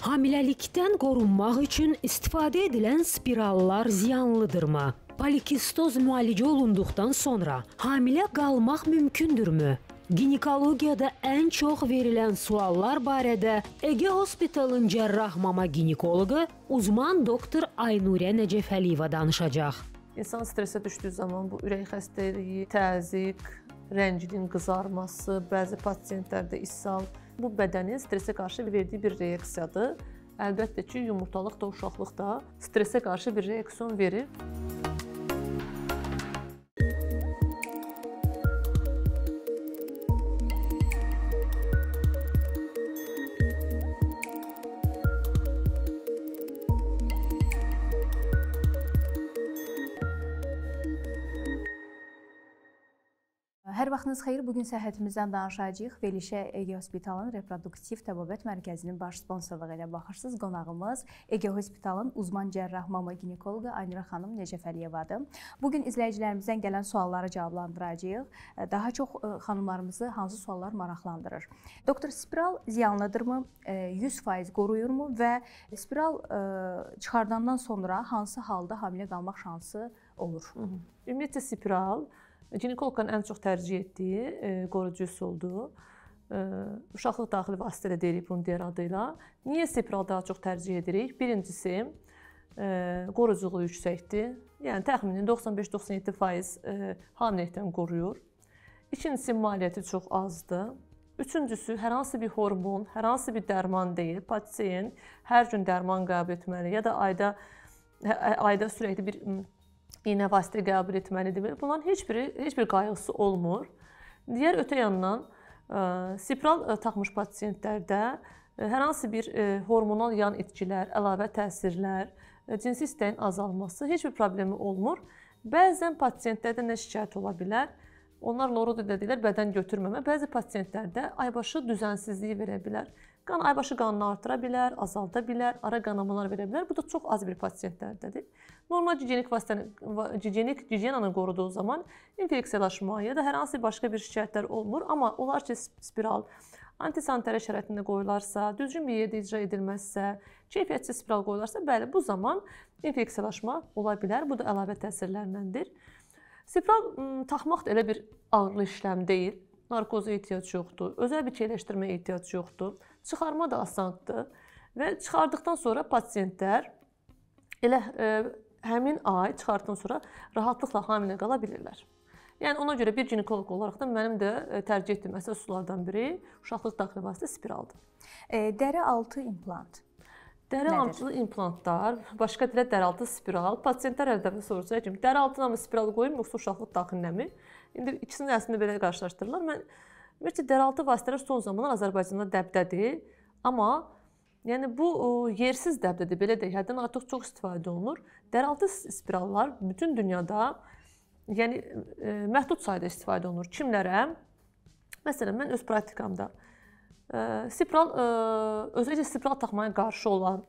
Hamiləlikdən qorunmaq üçün istifadə edilən spirallar ziyanlıdırmı? Polikistoz müalicə olunduqdan sonra hamilə qalmaq mümkündürmü? Ginekologiyada ən çox verilən suallar barədə Ege Hospitalın cərrah mama ginekoloqu uzman doktor Aynurə Nəcəfəliyeva danışacaq. İnsan stressə düşdüyü zaman bu ürək xəstəliyi, təzyiq, rənginin qızarması, bəzi pasiyentlərdə ishal Bu bədənin stressə qarşı verdiyi bir reaksiyadır. Əlbəttə ki, yumurtalıq da, uşaqlıq da stressə qarşı bir reaksiyon verir. vaxtınız xeyir. Bu gün səhhətimizdən danışacağıq. Velişə Ege Hospitalın reproduktiv təbabət mərkəzinin baş sponsorluğu ilə baxırsız qonağımız Ege Hospitalın uzman cərrah mama ginekoloqu Aynura xanım Necəfəliyevadır. Bu gün izləyicilərimizdən gələn sualları cavablandıracağıq. Daha çox xanımlarımızı hansı suallar maraqlandırır? Doktor spiral ziyanlıdırmı? 100% qoruyurmu və spiral çıxardandan sonra hansı halda hamilə qalmaq şansı olur? Ümumiyyətlə spiral Ginekoloqların ən çox tərcih etdiyi e, qoruyucu üsuldur. E, uşaqlıq daxili vasitə də deyirik bunu digər adı ilə. Niyə spiral daha çox tərcih edirik? Birincisi, e, qoruyuculuğu yüksəkdir. Yəni təxminən 95-97% hamiləlikdən qoruyur. İkincisi, maliyyəti çox azdır. Üçüncüsü, hər hansı bir hormon, hər hansı bir dərman deyil. Pasient hər gün dərman qəbul etməli ya da ayda hə, ayda sürəkli bir iynə vasitə qəbul etməlidir. Bunların heç biri heç bir qayğısı olmur. Digər ötə yandan e, spiral e, taxmış pasiyentlərdə e, hər hansı bir hormonal yan itkilər, əlavə təsirlər, cinsi istəyin azalması heç bir problemi olmur. Bəzən pasiyentlərdə nə şikayət ola bilər? Onlar lorud edirlər, bədən götürməmə. Bəzi pasiyentlərdə aybaşı düzənsizliyi verə bilər. Qan aybaşı qanını artıra bilər, azalda bilər, ara qanamalar verə bilər. Bu da çox az bir pasientlərdədir. Normal gigiyenik vasitənin gigiyenik gigiyenanı qoruduğu zaman infeksiyalaşma ya da hər hansı başqa bir şikayətlər olmur, amma onlar ki spiral antisanitariya şəraitində qoyularsa, düzgün bir yerdə icra edilməzsə, keyfiyyətsiz spiral qoyularsa, bəli, bu zaman infeksiyalaşma ola bilər. Bu da əlavə təsirlərindəndir. Spiral taxmaq da elə bir ağırlı işləm deyil. Narkoza ehtiyac yoxdur, özəl bir keyləşdirməyə ehtiyac yoxdur. Çıxarma da asandır və çıxardıqdan sonra pasientlər elə ə, e, həmin ay çıxartdıqdan sonra rahatlıqla hamilə qala bilirlər. Yəni ona görə bir ginekoloq olaraq da mənim də e, tərcih etdiyim əsas üsullardan biri uşaqlıq daxili vasitə spiraldır. E, dəri altı implant. Dəri Nədir? altı implantlar, başqa dillə dəri altı spiral. Pasientlər hər dəfə soruşur ki, dəri altına mı spiral qoyum yoxsa uşaqlıq daxilinəmi? İndi ikisini əslində belə qarşılaşdırırlar. Mən Ümumiyyətlə dəraltı vasitələr son zamanlar Azərbaycanda dəbdədir, amma yəni bu yersiz dəbdədir, belə deyək, həddən artıq çox istifadə olunur. Dəraltı spirallar bütün dünyada yəni e, məhdud sayda istifadə olunur. Kimlərə? Məsələn, mən öz praktikamda e, spiral e, özəcə spiral taxmaya qarşı olan,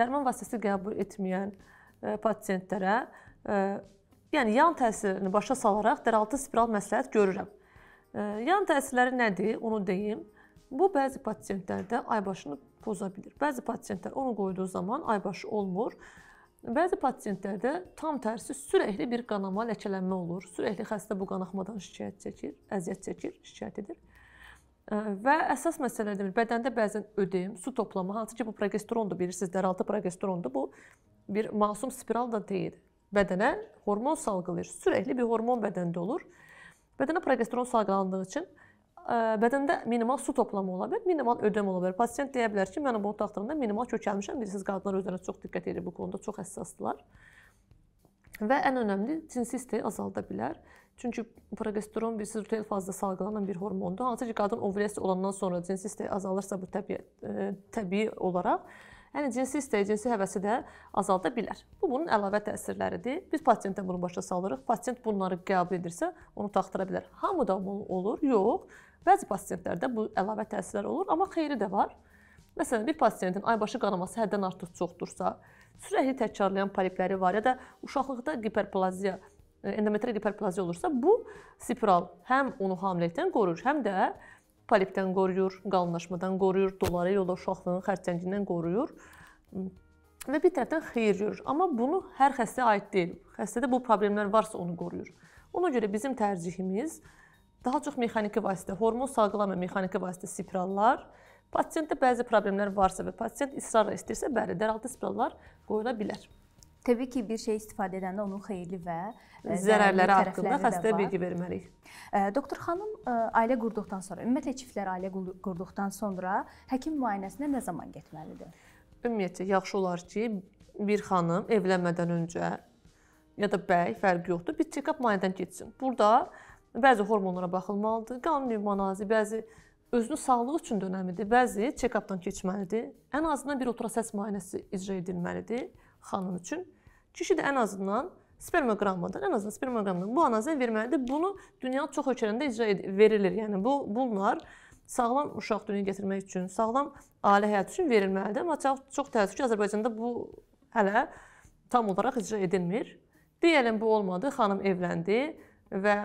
dərman vasitəsi qəbul etməyən pasiyentlərə yəni yan təsirini başa salaraq dəraltı spiral məsləhət görürəm. Yan təsirləri nədir? Onu deyim. Bu bəzi pasientlərdə aybaşını poza bilər. Bəzi pasientlər onu qoyduğu zaman aybaşı olmur. Bəzi pasientlərdə tam tərsi sürəkli bir qanama, ləkələnmə olur. Sürəkli xəstə bu qanaxmadan şikayət çəkir, əziyyət çəkir, şikayət edir. Və əsas məsələ demir, bədəndə bəzən ödem, su toplama, hansı ki bu progesterondur, bilirsiniz, dəraltı progesterondur. Bu bir masum spiral da deyil. Bədənə hormon salgılayır. Sürəkli bir hormon bədəndə olur. Bədənə progesteron salgılandığı üçün e, bədəndə minimal su toplamı ola bilər, minimal ödəm ola bilər. Pasiyent deyə bilər ki, mən bu otaqlarında minimal kökəlmişəm. Bilirsiniz, qadınlar özlərinə çox diqqət edir bu konuda, çox həssasdılar. Və ən önəmli cinsi istəyi azalda bilər. Çünki progesteron bilirsiniz luteal fazda salgılanan bir hormondur. Hansı ki, qadın ovulyasiya olandan sonra cinsi istəyi azalırsa bu təbii e, təbii olaraq Yəni cinsi istək, cinsi həvəsi də azalda bilər. Bu bunun əlavə təsirləridir. Biz pasientə bunu başa salırıq. Pasient bunları qəbul edirsə, onu taxtıra bilər. Hamıda olur, yox. Bəzi pasientlərdə bu əlavə təsirlər olur, amma xeyri də var. Məsələn, bir pasiyentin aybaşı qanaması həddən artıq çoxdursa, sürətli təkrarlayan polipləri var ya da uşaqlıqda giperplaziya, endometrial giperplaziya olursa, bu spiral həm onu hamiləlikdən qoruyur, həm də polipdən qoruyur, qalınlaşmadan qoruyur, dolara yola uşaqlığın xərçəngindən qoruyur və bir tərəfdən xeyir görür. Amma bunu hər xəstəyə aid deyil. Xəstədə bu problemlər varsa onu qoruyur. Ona görə bizim tərcihimiz daha çox mexaniki vasitə, hormon salgılama mexaniki vasitə spirallar, pasiyentdə bəzi problemlər varsa və pasiyent israrla istəyirsə, bəli, dəraltı spirallar qoyula bilər. Təbii ki, bir şey istifadə edəndə onun xeyirli və zərərləri haqqında xəstəyə bilgi verməliyik. E, doktor xanım e, ailə qurduqdan sonra, ümumiyyətlə çiftlər ailə qurduqdan sonra həkim müayinəsinə nə zaman getməlidir? Ümumiyyətlə yaxşı olar ki, bir xanım evlənmədən öncə ya da bəy, fərqi yoxdur, bir check-up müayinədən keçsin. Burada bəzi hormonlara baxılmalıdır, qan nümunəsi, bəzi özünü sağlığı üçün də önəmlidir, bəzi check-updan keçməlidir. Ən azından bir ultrasəs müayinəsi icra edilməlidir xanım üçün kişi də ən azından spermoqrammadan, ən azından spermoqramdan bu analizi verməlidir. Bunu dünyanın çox ölkələrində icra verilir. Yəni bu bunlar sağlam uşaq dünyaya gətirmək üçün, sağlam ailə həyatı üçün verilməlidir. Amma çox, çox təəssüf ki, Azərbaycanda bu hələ tam olaraq icra edilmir. Deyəlim bu olmadı, xanım evləndi və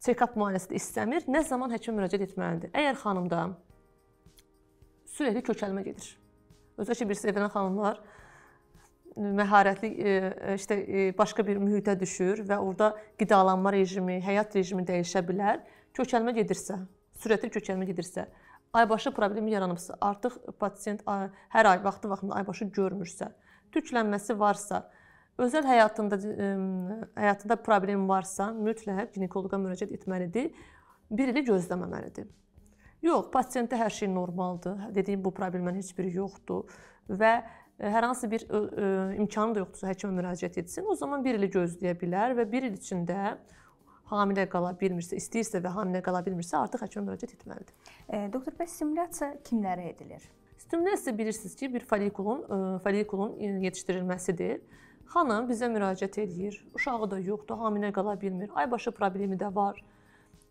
check-up müayinəsi də istəmir. Nə zaman həkimə müraciət etməlidir? Əgər xanımda sürətli kökəlmə gedir. Özəki bir sevən xanımlar məharətli e, e, işte e, başqa bir mühitə düşür və orada qidalanma rejimi, həyat rejimi dəyişə bilər. Kökəlmə gedirsə, sürətli kökəlmə gedirsə, aybaşı problemi yaranıbsa, artıq pasiyent hər ay vaxtı vaxtında aybaşı görmürsə, tüklənməsi varsa, özəl həyatında həyatında problem varsa, mütləq ginekoloqa müraciət etməlidir. 1 ili gözləməməlidir. Yox, pasiyentdə hər şey normaldır. Dediyim bu problemlərin heç biri yoxdur və E, hər hansı bir ə, ə, imkanı da yoxdursa həkimə müraciət etsin. O zaman 1 ili gözləyə bilər və 1 il içində hamilə qala bilmirsə, istəyirsə və hamilə qala bilmirsə, artıq həkimə müraciət etməlidir. E, doktor, bəs stimulyasiya kimlərə edilir? Stimulyasiya bilirsiniz ki, bir folikulun e, folikulun yetişdirilməsidir. Xanım bizə müraciət eləyir. Uşağı da yoxdur, hamilə qala bilmir. Aybaşı problemi də var.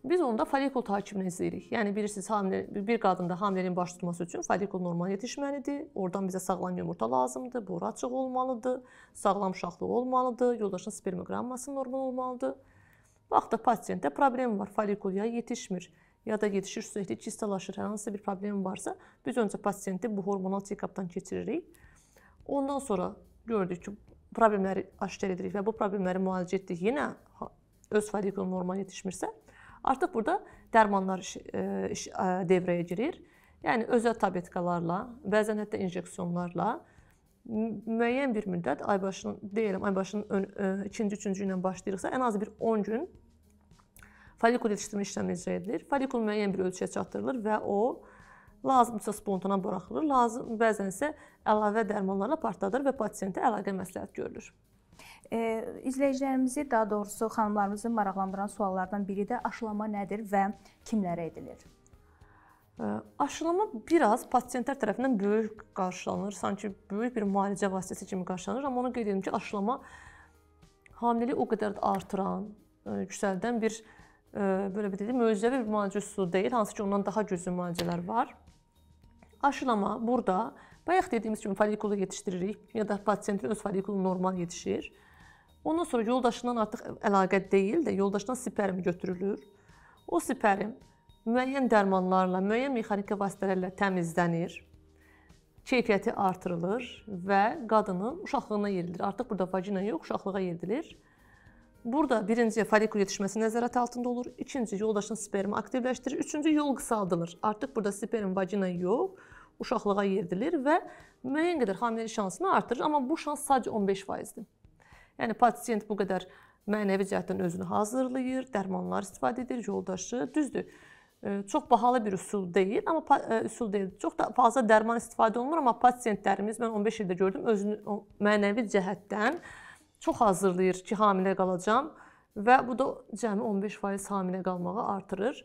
Biz onda folikul takibini izləyirik. Yəni bilirsiniz, hamilə bir qadında hamiləliyin baş tutması üçün folikul normal yetişməlidir. Oradan bizə sağlam yumurta lazımdır, boru açıq olmalıdır, sağlam uşaqlıq olmalıdır, yoldaşın spermoqramması normal olmalıdır. Vaxtda pasiyentdə problem var, folikul ya yetişmir, ya da yetişir sürekli kistalaşır, hər hansı bir problem varsa, biz öncə pasiyenti bu hormonal check-up-dan keçiririk. Ondan sonra gördük ki, problemləri aşkar edirik və bu problemləri müalicə etdik. Yenə öz folikul normal yetişmirsə, Artıq burada dərmanlar iş, e, iş, e, devrəyə girir. Yəni özəl tabletkalarla, bəzən hətta injeksiyonlarla müəyyən bir müddət ay başının deyirəm, ay başının 2-ci, 3-cü ilə başlayırıqsa, ən az bir 10 gün folikul yetişdirmə işləmi icra edilir. Folikul müəyyən bir ölçüyə çatdırılır və o lazımsa spontana buraxılır, lazım bəzən isə əlavə dərmanlarla partladır və pasientə əlaqə məsləhət görülür. E, izləyicilərimizi, daha doğrusu xanımlarımızı maraqlandıran suallardan biri də aşılama nədir və kimlərə edilir? Aşılama biraz pasientlər tərəfindən böyük qarşılanır, sanki böyük bir müalicə vasitəsi kimi qarşılanır, amma onu qeyd edim ki, aşılama hamileliyi o qədər də artıran, e, yüksəldən bir e, belə bir deyim, möcüzəvi bir müalicə üsulu deyil, hansı ki, ondan daha güclü müalicələr var. Aşılama burada bayaq dediyimiz kimi folikulu yetişdiririk ya da pasientin öz folikulu normal yetişir. Ondan sonra yoldaşından artıq əlaqə deyil də yoldaşdan siperim götürülür. O siperim müəyyən dərmanlarla, müəyyən mexaniki vasitələrlə təmizlənir. Keyfiyyəti artırılır və qadının uşaqlığına yeridilir. Artıq burada vagina yox, uşaqlığa yeridilir. Burada birinci folikul yetişməsi nəzarət altında olur. İkinci yoldaşın spermi aktivləşdirir. Üçüncü yol qısaldılır. Artıq burada sperm vagina yox, uşaqlığa yeridilir və müəyyən qədər hamiləlik şansını artırır, amma bu şans sadəcə 15%-dir. Yəni pasiyent bu qədər mənəvi cəhətdən özünü hazırlayır, dərmanlar istifadə edir, yoldaşı. Düzdür. Çox bahalı bir üsul deyil, amma üsul deyil. Çox da fazla dərman istifadə olunur, amma pasiyentlərimiz mən 15 ildə gördüm özünü mənəvi cəhətdən çox hazırlayır ki, hamilə qalacağam və bu da cəmi 15% hamilə qalmağı artırır.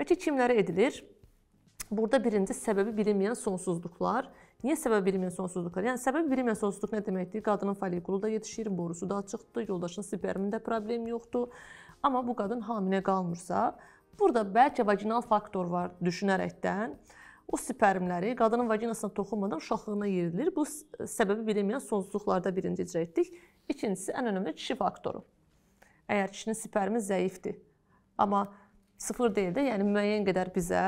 Bəlkə kimlərə edilir? Burada birinci səbəbi bilinməyən sonsuzluqlar. Niyə səbəbi bilinməyən sonsuzluqlar? Yəni səbəbi bilinməyən sonsuzluq nə deməkdir? Qadının follikulu da yetişir, borusu da açıqdır, yoldaşın spermində problem yoxdur. Amma bu qadın hamilə qalmırsa, burada bəlkə vaginal faktor var düşünərəkdən o spermləri qadının vaginasına toxunmadan uşaqlığına yerilir. Bu səbəbi bilinməyən sonsuzluqlarda birinci icra etdik. İkincisi ən önəmli kişi faktoru. Əgər kişinin spermi zəifdir, amma sıfır deyil də, yəni müəyyən qədər bizə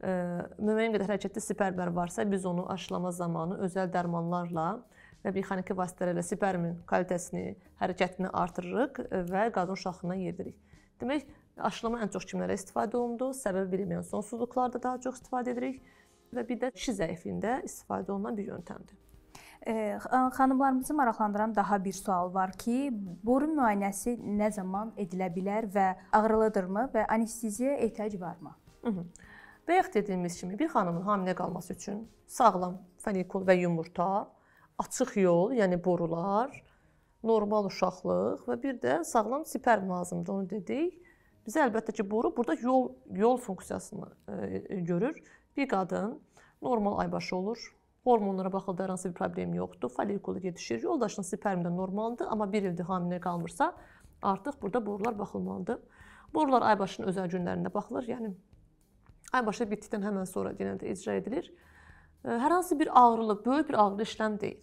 müəyyən qədər hərəkətli spermlər varsa, biz onu aşılama zamanı özəl dərmanlarla və mexaniki vasitələrlə spermin kalitəsini, hərəkətini artırırıq və qadın uşağına yedirik. Demək, aşılama ən çox kimlərə istifadə olundu? Səbəbi bilinməyən sonsuzluqlarda daha çox istifadə edirik və bir də kişi zəifliyində istifadə olunan bir yöntəmdir. E, xanımlarımızı maraqlandıran daha bir sual var ki, boru müayinəsi nə zaman edilə bilər və ağrılıdırmı və anesteziyə ehtiyac varmı? Hı -hı. Bayaq dediyimiz kimi bir xanımın hamilə qalması üçün sağlam folikul və yumurta, açıq yol, yəni borular, normal uşaqlıq və bir də sağlam sperm lazımdır, onu dedik. Bizə əlbəttə ki, boru burada yol yol funksiyasını e, görür. Bir qadın normal aybaşı olur. Hormonlara baxıldı, hər hansı bir problem yoxdur. Folikulu yetişir. Yoldaşının spermi də normaldır, amma 1 ildir hamilə qalmırsa, artıq burada borular baxılmalıdır. Borular aybaşının özəl günlərində baxılır. Yəni Ay başa bitdikdən həmən sonra yenə də icra edilir. Hər hansı bir ağrılıq, böyük bir ağrılı işləm deyil.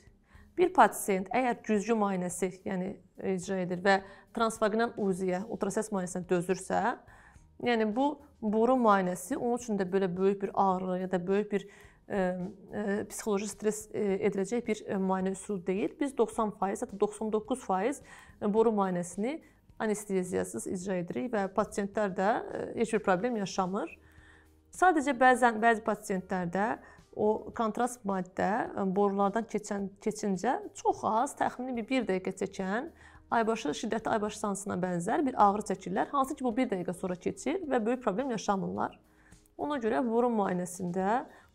Bir pasiyent əgər güzgü müayinəsi, yəni e, icra edir və transvaginal uziyə, ultrasəs müayinəsinə dözürsə, yəni bu boru müayinəsi onun üçün də belə böyük bir ağrı ya da böyük bir ə, e, ə, e, psixoloji stress ediləcək bir müayinə üsulu deyil. Biz 90%, hətta 99% boru müayinəsini anesteziyasız icra edirik və pasiyentlər də heç bir problem yaşamır. Sadəcə bəzən bəzi pasientlərdə o kontrast maddə e, borulardan keçən keçincə çox az, təxminən bir 1 dəqiqə çəkən aybaşı şiddətli aybaşı sancısına bənzər bir ağrı çəkirlər. Hansı ki bu 1 dəqiqə sonra keçir və böyük problem yaşamırlar. Ona görə burun müayinəsində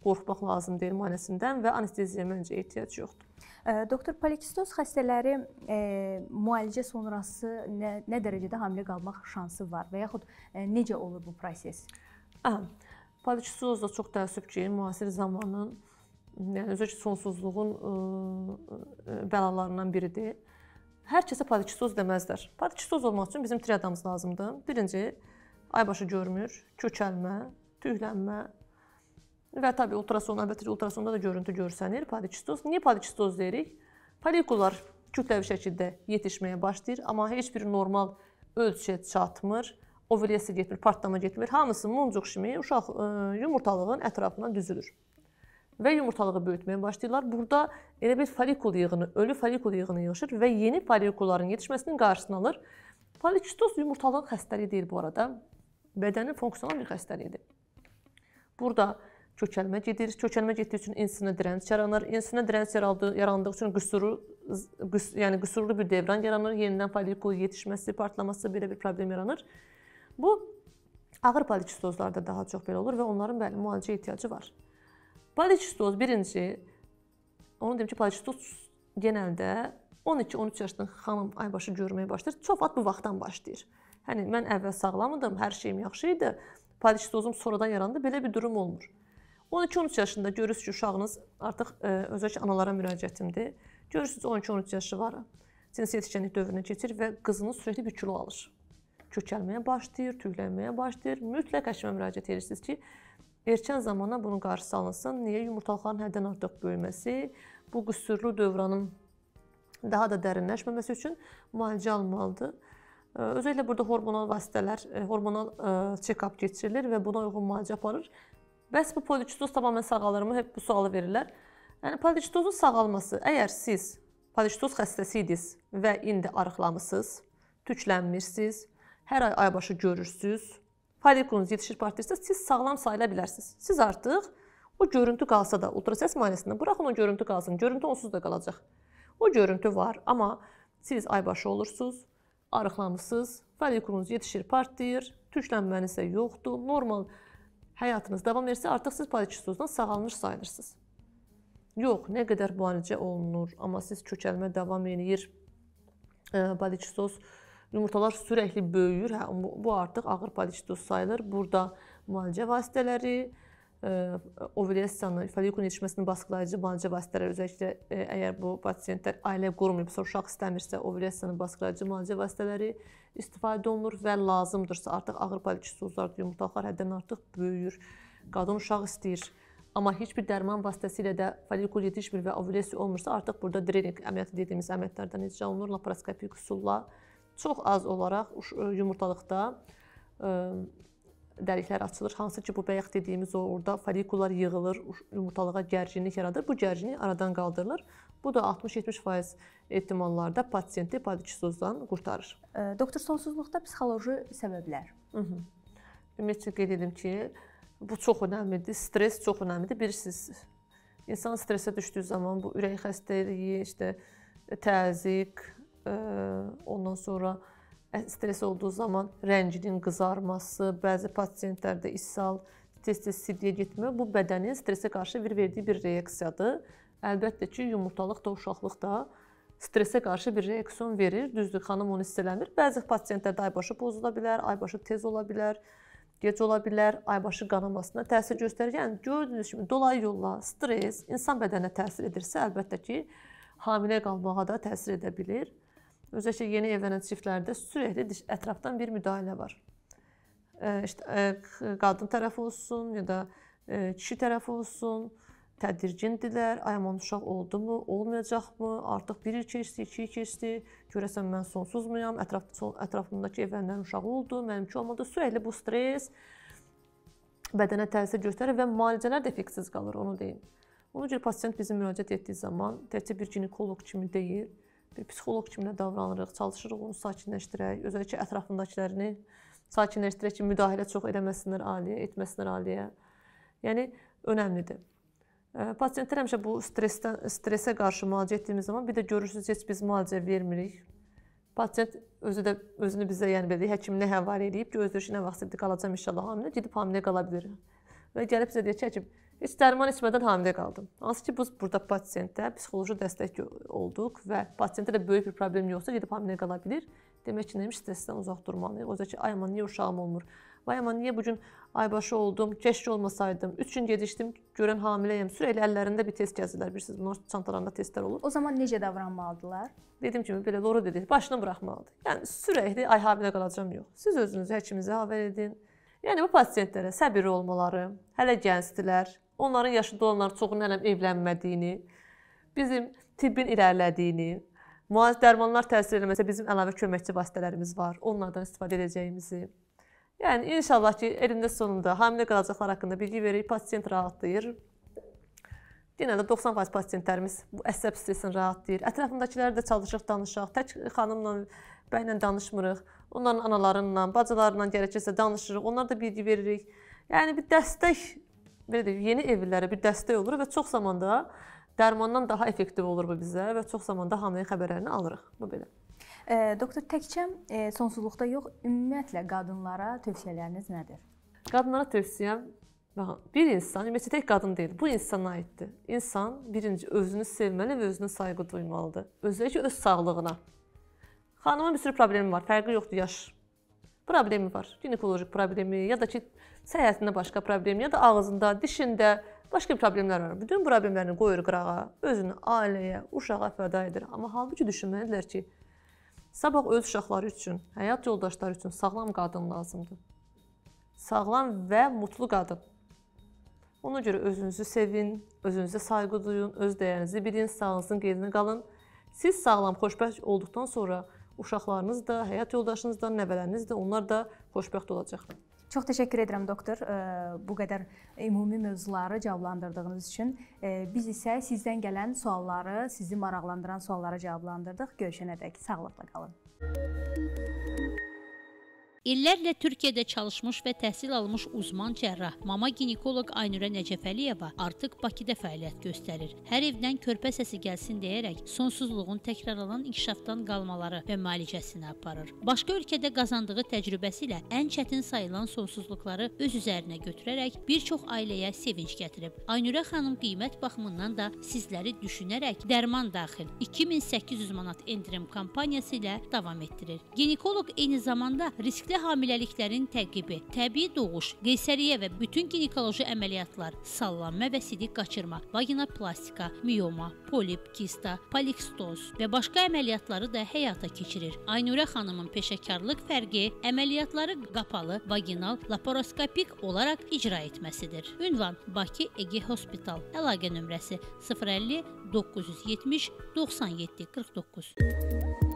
qorxmaq lazım deyil müayinəsindən və anesteziya məncə ehtiyac yoxdur. E, doktor polikistoz xəstələri e, müalicə sonrası nə, nə dərəcədə hamilə qalmaq şansı var və yaxud e, necə olur bu proses? Aha. Palçısoz da çox təəssüf ki, müasir zamanın yəni özü ki sonsuzluğun ə, bəlalarından biridir. Hər kəsə palçısoz deməzlər. Palçısoz olmaq üçün bizim triadamız lazımdır. Birinci aybaşı görmür, kökəlmə, tüylənmə və təbii ultrason, əlbəttə ultrasonda da görüntü görsənir palçısoz. Niyə palçısoz deyirik? Polikular kütləvi şəkildə yetişməyə başlayır, amma heç bir normal ölçüyə çatmır ovariyası getmir, partlama getmir. Hamısı muncuq kimi uşaq ə, e, yumurtalığın ətrafına düzülür. Və yumurtalığı böyütməyə başlayırlar. Burada elə bir folikul yığını, ölü folikul yığını yığışır və yeni folikulların yetişməsinin qarşısını alır. Polikitoz yumurtalığın xəstəliyi deyil bu arada. Bədənin funksional bir xəstəliyidir. Burada kökəlmə gedir. Kökəlmə getdiyi üçün insulinə dirənç yaranır. İnsulinə dirənç yarandığı, yarandığı üçün qüsuru qüs, yəni qüsurlu bir devran yaranır. Yenidən folikul yetişməsi, partlaması belə bir problem yaranır. Bu ağır polikistozlarda daha çox belə olur və onların bəli müalicə ehtiyacı var. Polikistoz birinci onu deyim ki, polikistoz genəldə 12-13 yaşdan xanım aybaşı görməyə başlayır. Çox vaxt bu vaxtdan başlayır. Hani mən əvvəl sağlamdım, hər şeyim yaxşı idi. Polikistozum sonradan yarandı, belə bir durum olmur. 12-13 yaşında görürsüz ki, uşağınız artıq e, özəki analara müraciətimdir. Görürsüz 12-13 yaşı var. Cinsi yetişkinlik dövrünə keçir və qızınız sürətli bir kilo alır kökəlməyə başlayır, tüklənməyə başlayır. Mütləq həkimə müraciət edirsiniz ki, erkən zamana bunun qarşısı alınsın. Niyə yumurtalıqların həddən artıq böyüməsi, bu qüsurlu dövranın daha da dərinləşməməsi üçün müalicə almalıdır. Özəllə burada hormonal vasitələr, hormonal check-up keçirilir və buna uyğun müalicə aparılır. Bəs bu polikistoz tamamilə sağalırmı? Hep bu sualı verirlər. Yəni polikistozun sağalması, əgər siz polikistaz xəstəsi idiniz və indi arıqlamısınız, tüklənmirsiniz, Hər ay aybaşı görürsüz. Follikulunuz yetişib artırsa siz sağlam sayıla bilərsiniz. Siz artıq o görüntü qalsa da ultrasəs müayinəsində buraxın o görüntü qalsın. Görüntü onsuz da qalacaq. O görüntü var, amma siz aybaşı olursunuz, arıqlanırsınız, follikulunuz yetişir, partlayır, tüklənməni isə yoxdur. Normal həyatınız davam etsə artıq siz polikistozdan sağalmış sayılırsınız. Yox, nə qədər müalicə olunur, amma siz kökəlmə davam eləyir. Polikistoz e, Yumurtalar sürəkli böyüyür. Hə, bu artıq ağır polistoz sayılır. Burada müalicə vasitələri, e, ovulyasiyanı, follikulun yetişməsini basqılayıcı müalicə vasitələri özəlliklə e, əgər bu pasientlər ailə qurmayıbsa, uşaq istəmirsə, ovulyasiyanı basqılayıcı müalicə vasitələri istifadə olunur və lazımdırsa artıq ağır polikistozlarda yumurtalıqlar həddən artıq böyüyür. Qadın uşaq istəyir. Amma heç bir dərman vasitəsilə də follikul yetişmir və ovulyasiya olmursa, artıq burada drening əməliyyatı dediyimiz əməliyyatlardan icra olunur laparoskopik üsulla çox az olaraq e, yumurtalıqda e, dəliklər açılır. Hansı ki, bu bayaq dediyimiz o orada follikullar yığılır, yumurtalığa gərginlik yaradır. Bu gərginlik aradan qaldırılır. Bu da 60-70% ehtimallarda pasiyenti padikistozdan qurtarır. E, doktor sonsuzluqda psixoloji səbəblər. Mhm. Ümumiyyətlə qeyd edim ki, bu çox önəmlidir. Stress çox önəmlidir. Bilirsiniz, insan stressə düşdüyü zaman bu ürək xəstəliyi, işte təzyiq, ondan sonra e, stres olduğu zaman rənginin qızarması, bəzi pasientlərdə ishal, tez-tez sidliyə getmə bu bədənin stresə qarşı bir verdiyi bir reaksiyadır. Əlbəttə ki, yumurtalıq da, uşaqlıq da stresə qarşı bir reaksiyon verir. Düzdür, xanım onu hiss eləmir. Bəzi pasientlərdə aybaşı pozula bilər, aybaşı tez ola bilər, gec ola bilər, aybaşı qanamasına təsir göstərir. Yəni gördüyünüz kimi dolayı yolla stres insan bədəninə təsir edirsə, əlbəttə ki, hamilə qalmağa da təsir edə bilər. Özellikle yeni evlenen çiftlerde sürekli diş, ətrafdan bir müdahilə var. E, işte, e, qadın tərəfi olsun ya da e, kişi tərəfi olsun, təddirgindirlər. Ay aman uşaq oldu mu, olmayacaqmı? Artıq 1 il keçdi, 2 il keçdi. Görəsən mən sonsuz muyam? Ətraf ətrafımdakı evlənən uşaq oldu, mənimki olmadı. Sürekli bu stres bədənə təsir göstərir və müalicələr də effektsiz qalır, onu deyim. Ona görə pasiyent bizim müraciət etdiyi zaman təkcə bir ginekoloq kimi deyil, bir psixoloq kimi davranırıq, çalışırıq onu sakinləşdirək, özəlliklə ətrafındakılarını sakinləşdirək ki, müdaxilə çox eləməsinlər aliyə, etməsinlər aliyə. Yəni önəmlidir. Pasientlər həmişə bu stressdən stressə qarşı müalicə etdiyimiz zaman bir də görürsüz heç biz müalicə vermirik. Pasiyent özü də özünü bizə, yəni belə həkiminə həvalə edib, gözləyir ki, nə vaxtsa qalacam inşallah hamilə, gedib hamilə qala bilər. Və gəlib bizə deyir ki, həkim, İç dərman içmədən hamilə qaldım. Hansı ki biz burada pasientdə psixoloji dəstək olduq və pasientdə də böyük bir problem yoxsa gedib hamilə qala bilər. Demək ki, nəmiş stressdən uzaq durmalıyıq. Oysa ki, ay amma niyə uşağım olmur? Vay amma niyə bu gün aybaşı oldum? Keşkə olmasaydım. 3 gün gedişdim, görəm hamiləyəm. Sürəli əllərində bir test gəzirlər. Bilirsiniz, bunun çantalarında testlər olur. O zaman necə davranmalıdılar? Dediyim kimi belə Lora dedi, başını buraxmalıdır. Yəni sürəkli ay hamilə qalacağam yox. Siz özünüzü həkiminizə haval edin. Yəni bu pasientlərə səbirli olmaları, hələ gəncdirlər, Onların yaşında olanların çoxunun hələm evlənmədiyini, bizim tibbin irəlilədiyini, müalicə dərmanlar təsir eləməsə bizim əlavə köməkçi vasitələrimiz var. Onlardan istifadə edəcəyimizi. Yəni inşallah ki, elində sonunda hamilə qalacaqlar haqqında bilgi verir, pasiyent rahatlayır. Yenə də 90% pasiyentlərimiz bu əsəb stresindən rahatlayır. Ətrafındakılərlə də çalışırıq, danışaq. Tək xanımla, bəylə danışmırıq. Onların analarından, bacılarından gərəkirsə danışırıq. Onlar da bilgi veririk. Yəni bir dəstək belə deyək, yeni evlilərə bir dəstək olur və çox zamanda dərmandan daha effektiv olur bu bizə və çox zamanda hamilə xəbərlərini alırıq. Bu belə. E, doktor təkcə e, sonsuzluqda yox, ümumiyyətlə qadınlara tövsiyələriniz nədir? Qadınlara tövsiyəm baxın, bir insan, ümumiyyətlə tək qadın deyil, bu insana aiddir. İnsan birinci özünü sevməli və özünə sayğı duymalıdır. Özəki öz sağlığına. Xanımın bir sürü problemi var, fərqi yoxdur yaş. Problemi var, ginekoloji problemi ya da ki Səhhətində başqa problem, ya da ağzında, dişində başqa problemlər var. Bütün problemlərini qoyur qırağa, özünü ailəyə, uşağa fəda edir. Amma halbuki düşünməlidirlər ki, sabah öz uşaqları üçün, həyat yoldaşları üçün sağlam qadın lazımdır. Sağlam və mutlu qadın. Ona görə özünüzü sevin, özünüzə sayğı duyun, öz dəyərinizi bilin, sağlığınızın qeydinə qalın. Siz sağlam, xoşbəxt olduqdan sonra uşaqlarınız da, həyat yoldaşınız da, nəvələriniz də, onlar da xoşbəxt olacaq. Çox təşəkkür edirəm doktor, e, bu qədər ümumi mövzuları cavablandırdığınız üçün. E, biz isə sizdən gələn sualları, sizi maraqlandıran sualları cavablandırdıq. Görüşənədək sağlıqla qalın. Müzik İllərlə Türkiyədə çalışmış və təhsil almış uzman cərrah, mama ginekoloq Aynurə Nəcəfəliyeva artıq Bakıda fəaliyyət göstərir. Hər evdən körpə səsi gəlsin deyərək sonsuzluğun təkrarlanan inkişafdan qalmaları və müalicəsini aparır. Başqa ölkədə qazandığı təcrübəsi ilə ən çətin sayılan sonsuzluqları öz üzərinə götürərək bir çox ailəyə sevinc gətirib. Aynurə xanım qiymət baxımından da sizləri düşünərək dərman daxil 2800 manat endirim kampaniyası ilə davam etdirir. Ginekoloq eyni zamanda riskli ciddi hamiləliklərin təqibi, təbii doğuş, qeysəriyyə və bütün ginekoloji əməliyyatlar, sallanma və sidik qaçırma, vaginoplastika, miyoma, polip, kista, polikstoz və başqa əməliyyatları da həyata keçirir. Aynurə xanımın peşəkarlıq fərqi əməliyyatları qapalı, vaginal, laparoskopik olaraq icra etməsidir. Ünvan: Bakı Ege Hospital. Əlaqə nömrəsi 050 970 97 49.